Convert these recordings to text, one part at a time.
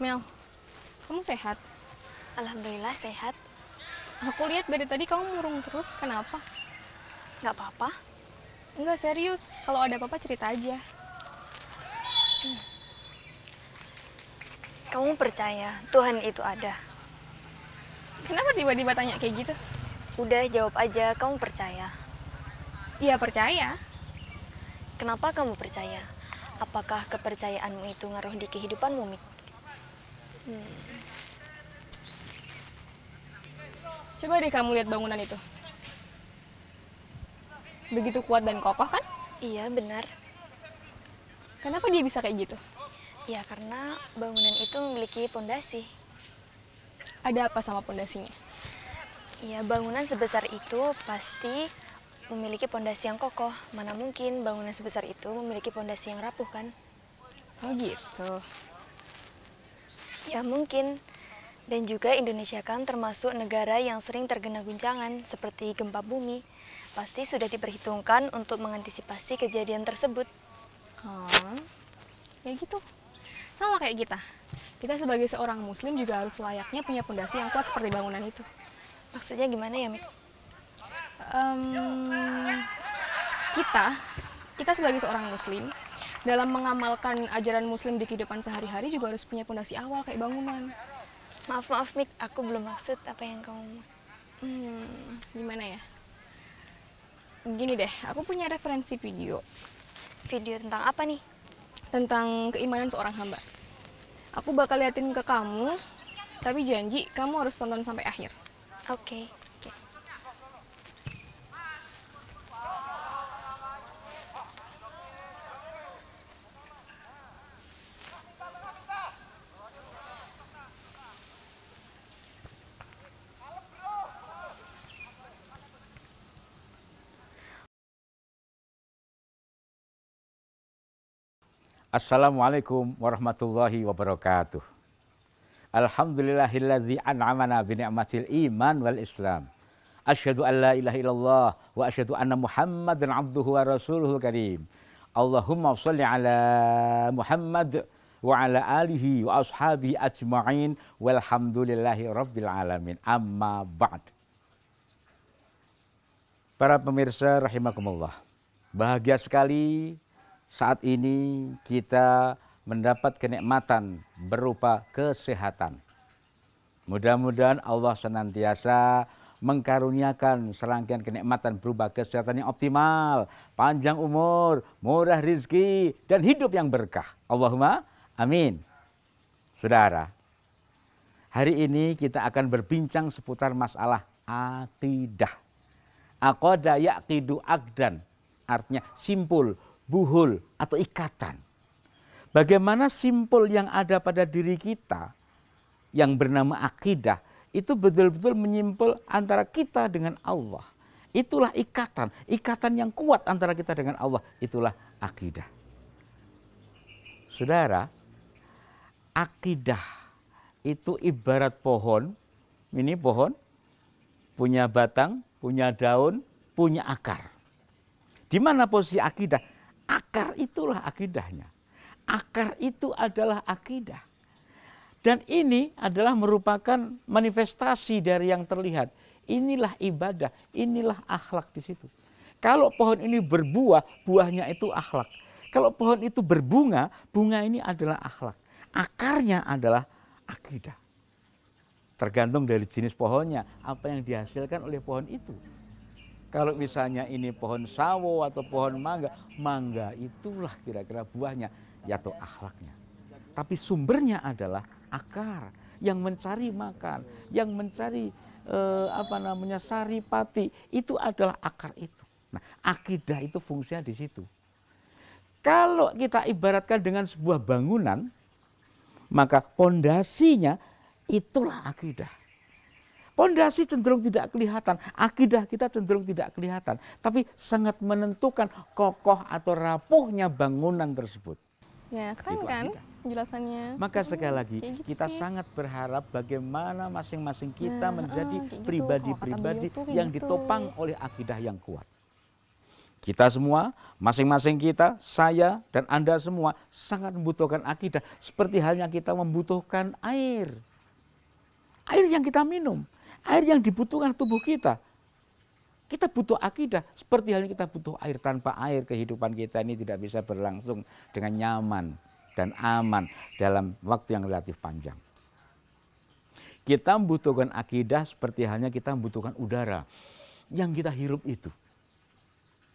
Mel, kamu sehat? Alhamdulillah sehat. Aku lihat dari tadi kamu murung terus, kenapa? Gak apa-apa. Enggak serius, kalau ada apa-apa cerita aja. Hmm. Kamu percaya Tuhan itu ada? Kenapa tiba-tiba tanya kayak gitu? Udah, jawab aja. Kamu percaya? Iya, percaya. Kenapa kamu percaya? Apakah kepercayaanmu itu ngaruh di kehidupanmu, Mik? Hmm. Coba deh kamu lihat bangunan itu. Begitu kuat dan kokoh kan? Iya, benar. Kenapa dia bisa kayak gitu? Ya, karena bangunan itu memiliki pondasi. Ada apa sama pondasinya? Ya, bangunan sebesar itu pasti memiliki pondasi yang kokoh. Mana mungkin bangunan sebesar itu memiliki pondasi yang rapuh kan? Oh gitu. Ya mungkin. Dan juga Indonesia kan termasuk negara yang sering terkena guncangan seperti gempa bumi. Pasti sudah diperhitungkan untuk mengantisipasi kejadian tersebut. Hmm, ya gitu. Sama kayak kita. Kita sebagai seorang muslim juga harus layaknya punya pondasi yang kuat seperti bangunan itu. Maksudnya gimana ya, Mit? Um, kita, kita sebagai seorang muslim dalam mengamalkan ajaran muslim di kehidupan sehari-hari juga harus punya pondasi awal kayak bangunan. Maaf maaf Mik, aku belum maksud apa yang kamu Hmm, gimana ya? Gini deh, aku punya referensi video. Video tentang apa nih? Tentang keimanan seorang hamba. Aku bakal liatin ke kamu, tapi janji kamu harus tonton sampai akhir. Oke. Okay. Assalamualaikum warahmatullahi wabarakatuh. Alhamdulillahilladzi an'amana bi ni'matil iman wal islam. Asyhadu an la ilaha illallah wa asyhadu anna Muhammadan abduhu wa rasuluhu karim. Allahumma shalli ala Muhammad wa ala alihi wa ashabihi ajma'in walhamdulillahi rabbil alamin. Amma ba'd. Para pemirsa rahimakumullah. Bahagia sekali saat ini kita mendapat kenikmatan berupa kesehatan. Mudah-mudahan Allah senantiasa mengkaruniakan serangkaian kenikmatan berupa kesehatan yang optimal, panjang umur, murah rizki, dan hidup yang berkah. Allahumma amin. Saudara, hari ini kita akan berbincang seputar masalah akidah. Akoda yaqidu akdan, artinya simpul, buhul atau ikatan. Bagaimana simpul yang ada pada diri kita yang bernama akidah itu betul-betul menyimpul antara kita dengan Allah. Itulah ikatan, ikatan yang kuat antara kita dengan Allah, itulah akidah. Saudara, akidah itu ibarat pohon. Ini pohon punya batang, punya daun, punya akar. Di mana posisi akidah? Akar itulah akidahnya. Akar itu adalah akidah. Dan ini adalah merupakan manifestasi dari yang terlihat. Inilah ibadah, inilah akhlak di situ. Kalau pohon ini berbuah, buahnya itu akhlak. Kalau pohon itu berbunga, bunga ini adalah akhlak. Akarnya adalah akidah. Tergantung dari jenis pohonnya, apa yang dihasilkan oleh pohon itu. Kalau misalnya ini pohon sawo atau pohon mangga, mangga itulah kira-kira buahnya, yaitu akhlaknya. Tapi sumbernya adalah akar yang mencari makan, yang mencari eh, apa namanya saripati itu adalah akar itu. Nah, akidah itu fungsinya di situ. Kalau kita ibaratkan dengan sebuah bangunan, maka pondasinya itulah akidah. Pondasi cenderung tidak kelihatan, akidah kita cenderung tidak kelihatan, tapi sangat menentukan kokoh atau rapuhnya bangunan tersebut. Ya, keren itu kan jelasannya. Maka sekali hmm, lagi hmm, gitu kita sih. sangat berharap bagaimana masing-masing kita nah, menjadi oh, gitu, pribadi-pribadi gitu. yang gitu. ditopang oleh akidah yang kuat. Kita semua, masing-masing kita, saya dan Anda semua sangat membutuhkan akidah seperti halnya kita membutuhkan air. Air yang kita minum air yang dibutuhkan tubuh kita. Kita butuh akidah, seperti halnya kita butuh air. Tanpa air kehidupan kita ini tidak bisa berlangsung dengan nyaman dan aman dalam waktu yang relatif panjang. Kita membutuhkan akidah seperti halnya kita membutuhkan udara yang kita hirup itu.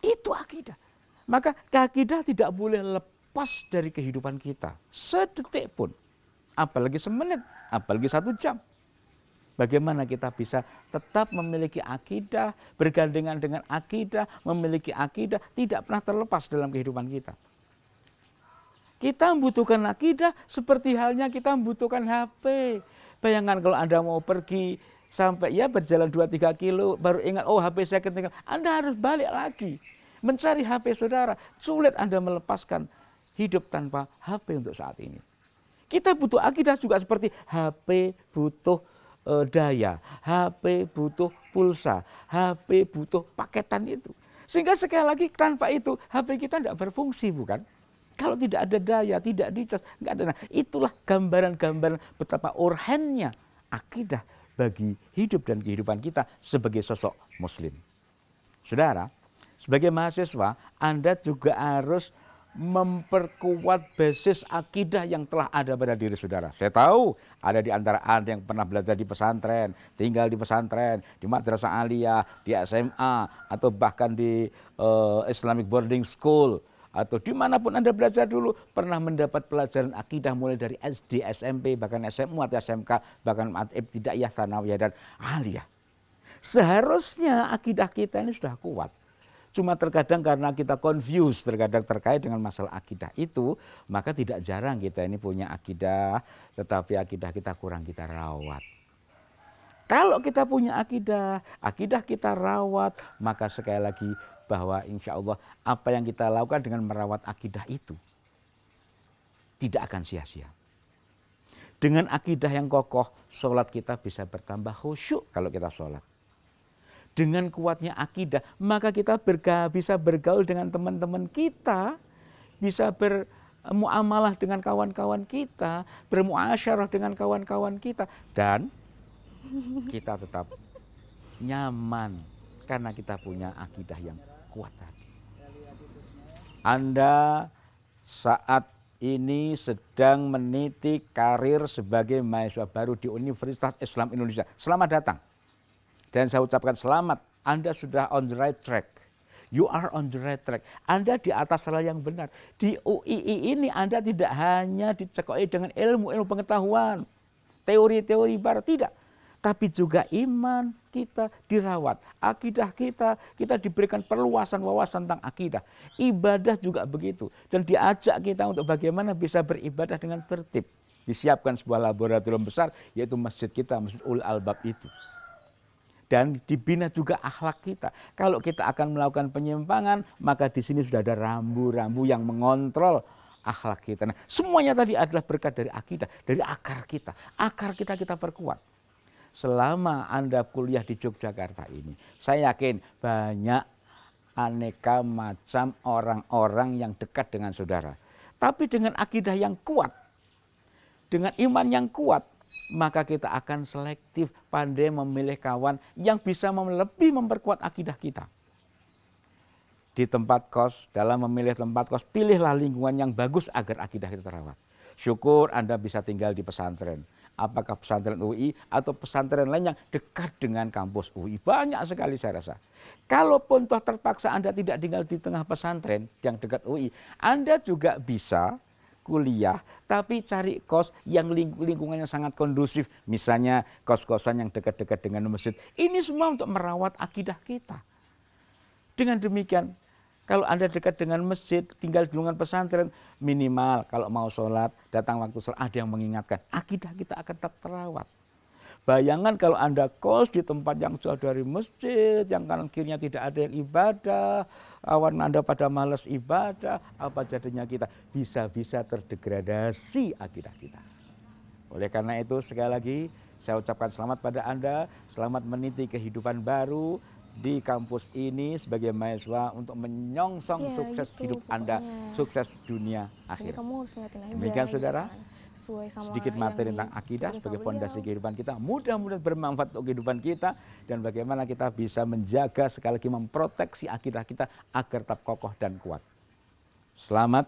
Itu akidah. Maka keakidah tidak boleh lepas dari kehidupan kita. Sedetik pun. Apalagi semenit, apalagi satu jam. Bagaimana kita bisa tetap memiliki akidah, bergandengan dengan akidah, memiliki akidah, tidak pernah terlepas dalam kehidupan kita. Kita membutuhkan akidah seperti halnya kita membutuhkan HP. Bayangkan kalau Anda mau pergi sampai ya berjalan 2-3 kilo baru ingat oh HP saya ketinggalan. Anda harus balik lagi mencari HP saudara. Sulit Anda melepaskan hidup tanpa HP untuk saat ini. Kita butuh akidah juga seperti HP butuh uh, daya, HP butuh pulsa, HP butuh paketan itu. Sehingga sekali lagi tanpa itu HP kita tidak berfungsi bukan? Kalau tidak ada daya, tidak dicas, nggak ada. Nah, itulah gambaran-gambaran betapa urhennya akidah bagi hidup dan kehidupan kita sebagai sosok muslim. Saudara, sebagai mahasiswa, Anda juga harus memperkuat basis akidah yang telah ada pada diri saudara. Saya tahu ada di antara Anda yang pernah belajar di pesantren, tinggal di pesantren, di madrasah aliyah, di SMA, atau bahkan di uh, Islamic boarding school, atau dimanapun Anda belajar dulu, pernah mendapat pelajaran akidah mulai dari SD, SMP, bahkan SMU atau SMK, bahkan matib, tidak ya, tanawiyah, dan aliyah. Seharusnya akidah kita ini sudah kuat Cuma terkadang karena kita confused terkadang terkait dengan masalah akidah itu, maka tidak jarang kita ini punya akidah, tetapi akidah kita kurang kita rawat. Kalau kita punya akidah, akidah kita rawat, maka sekali lagi bahwa insya Allah apa yang kita lakukan dengan merawat akidah itu tidak akan sia-sia. Dengan akidah yang kokoh, sholat kita bisa bertambah khusyuk kalau kita sholat dengan kuatnya akidah, maka kita berga, bisa bergaul dengan teman-teman kita, bisa bermuamalah dengan kawan-kawan kita, bermuasyarah dengan kawan-kawan kita, dan kita tetap nyaman karena kita punya akidah yang kuat tadi. Anda saat ini sedang meniti karir sebagai mahasiswa baru di Universitas Islam Indonesia. Selamat datang. Dan saya ucapkan selamat, Anda sudah on the right track. You are on the right track. Anda di atas salah yang benar. Di UII ini Anda tidak hanya dicekoi dengan ilmu-ilmu pengetahuan, teori-teori baru, tidak. Tapi juga iman kita dirawat, akidah kita, kita diberikan perluasan wawasan tentang akidah. Ibadah juga begitu. Dan diajak kita untuk bagaimana bisa beribadah dengan tertib disiapkan sebuah laboratorium besar yaitu masjid kita Masjid Ul Albab itu dan dibina juga akhlak kita. Kalau kita akan melakukan penyimpangan, maka di sini sudah ada rambu-rambu yang mengontrol akhlak kita. Nah, semuanya tadi adalah berkat dari akidah, dari akar kita. Akar kita kita perkuat. Selama Anda kuliah di Yogyakarta ini, saya yakin banyak aneka macam orang-orang yang dekat dengan saudara. Tapi dengan akidah yang kuat, dengan iman yang kuat, maka kita akan selektif pandai memilih kawan yang bisa lebih memperkuat akidah kita. Di tempat kos, dalam memilih tempat kos, pilihlah lingkungan yang bagus agar akidah kita terawat. Syukur Anda bisa tinggal di pesantren. Apakah pesantren UI atau pesantren lain yang dekat dengan kampus UI. Banyak sekali saya rasa. Kalaupun toh terpaksa Anda tidak tinggal di tengah pesantren yang dekat UI, Anda juga bisa kuliah, tapi cari kos yang lingkungannya sangat kondusif, misalnya kos-kosan yang dekat-dekat dengan masjid. Ini semua untuk merawat akidah kita. Dengan demikian, kalau Anda dekat dengan masjid, tinggal di lingkungan pesantren, minimal kalau mau sholat, datang waktu sholat, ada yang mengingatkan. Akidah kita akan tetap terawat. Bayangan kalau Anda kos di tempat yang jauh dari masjid, yang kanan kirinya tidak ada yang ibadah, awan Anda pada males ibadah, apa jadinya kita? Bisa-bisa terdegradasi akidah kita. Oleh karena itu sekali lagi saya ucapkan selamat pada Anda, selamat meniti kehidupan baru di kampus ini sebagai mahasiswa untuk menyongsong ya, sukses gitu, hidup pokoknya. Anda, sukses dunia akhir. Jadi kamu harus aja. Demikian ya, saudara sedikit materi tentang akidah sebagai pondasi kehidupan kita. Mudah-mudahan bermanfaat untuk kehidupan kita dan bagaimana kita bisa menjaga sekali lagi memproteksi akidah kita agar tetap kokoh dan kuat. Selamat,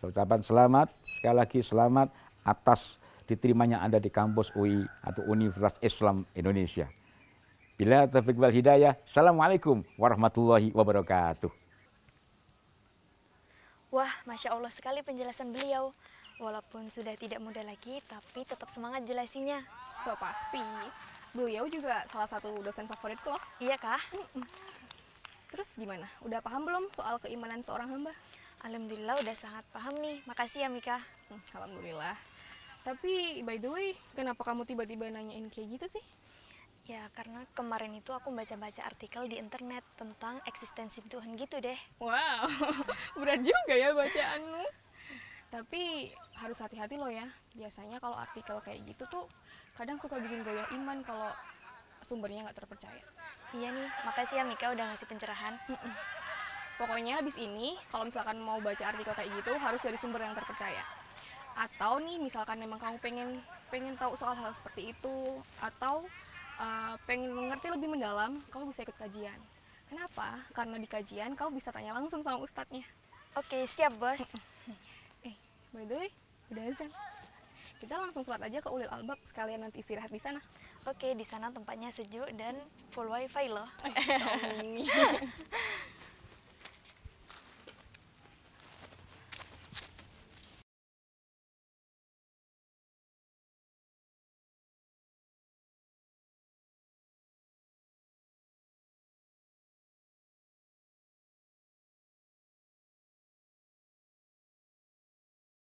ucapan selamat, sekali lagi selamat atas diterimanya Anda di kampus UI atau Universitas Islam Indonesia. Bila taufik wal hidayah. Assalamualaikum warahmatullahi wabarakatuh. Wah, Masya Allah sekali penjelasan beliau. Walaupun sudah tidak muda lagi, tapi tetap semangat jelasinya. So pasti. Beliau juga salah satu dosen favorit loh. Iya kah? Terus gimana? Udah paham belum soal keimanan seorang hamba? Alhamdulillah udah sangat paham nih. Makasih ya Mika. Hmm, alhamdulillah. Tapi by the way, kenapa kamu tiba-tiba nanyain kayak gitu sih? Ya karena kemarin itu aku baca-baca artikel di internet tentang eksistensi Tuhan gitu deh. Wow, berat juga ya bacaanmu tapi harus hati-hati loh ya biasanya kalau artikel kayak gitu tuh kadang suka bikin goyah iman kalau sumbernya nggak terpercaya iya nih makasih ya Mika udah ngasih pencerahan pokoknya habis ini kalau misalkan mau baca artikel kayak gitu harus dari sumber yang terpercaya atau nih misalkan memang kamu pengen pengen tahu soal hal seperti itu atau uh, pengen mengerti lebih mendalam kamu bisa ikut kajian kenapa karena di kajian kamu bisa tanya langsung sama ustadznya oke siap bos By the way, udah azan. Kita langsung sholat aja ke Ulil Albab sekalian nanti istirahat di sana. Oke, di sana tempatnya sejuk dan full wifi loh.